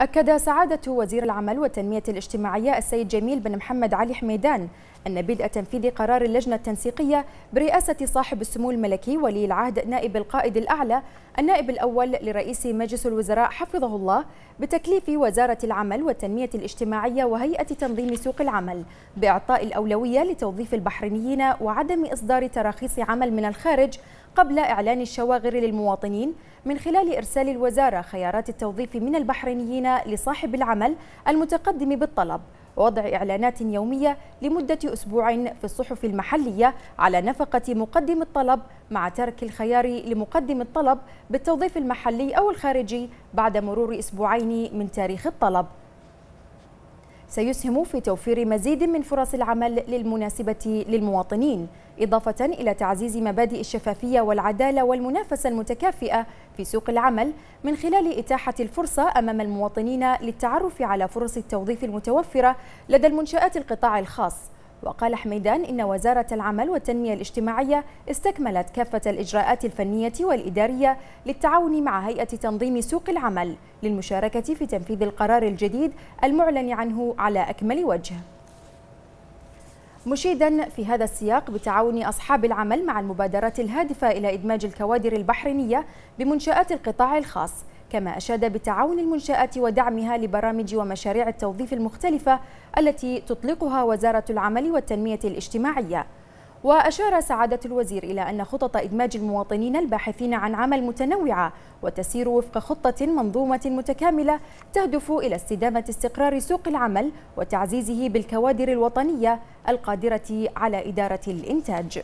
أكد سعادة وزير العمل والتنمية الاجتماعية السيد جميل بن محمد علي حميدان أن بدء تنفيذ قرار اللجنة التنسيقية برئاسة صاحب السمو الملكي ولي العهد نائب القائد الأعلى النائب الأول لرئيس مجلس الوزراء حفظه الله بتكليف وزارة العمل والتنمية الاجتماعية وهيئة تنظيم سوق العمل بإعطاء الأولوية لتوظيف البحرينيين وعدم إصدار تراخيص عمل من الخارج قبل إعلان الشواغر للمواطنين من خلال إرسال الوزارة خيارات التوظيف من البحرينيين لصاحب العمل المتقدم بالطلب ووضع إعلانات يومية لمدة أسبوع في الصحف المحلية على نفقة مقدم الطلب مع ترك الخيار لمقدم الطلب بالتوظيف المحلي أو الخارجي بعد مرور أسبوعين من تاريخ الطلب سيسهم في توفير مزيد من فرص العمل للمناسبة للمواطنين إضافة إلى تعزيز مبادئ الشفافية والعدالة والمنافسة المتكافئة في سوق العمل من خلال إتاحة الفرصة أمام المواطنين للتعرف على فرص التوظيف المتوفرة لدى المنشآت القطاع الخاص وقال حميدان إن وزارة العمل والتنمية الاجتماعية استكملت كافة الإجراءات الفنية والإدارية للتعاون مع هيئة تنظيم سوق العمل للمشاركة في تنفيذ القرار الجديد المعلن عنه على أكمل وجه مشيدا في هذا السياق بتعاون أصحاب العمل مع المبادرات الهادفة إلى إدماج الكوادر البحرينية بمنشآت القطاع الخاص كما أشاد بتعاون المنشآت ودعمها لبرامج ومشاريع التوظيف المختلفة التي تطلقها وزارة العمل والتنمية الاجتماعية وأشار سعادة الوزير إلى أن خطط إدماج المواطنين الباحثين عن عمل متنوعة وتسير وفق خطة منظومة متكاملة تهدف إلى استدامة استقرار سوق العمل وتعزيزه بالكوادر الوطنية القادرة على إدارة الإنتاج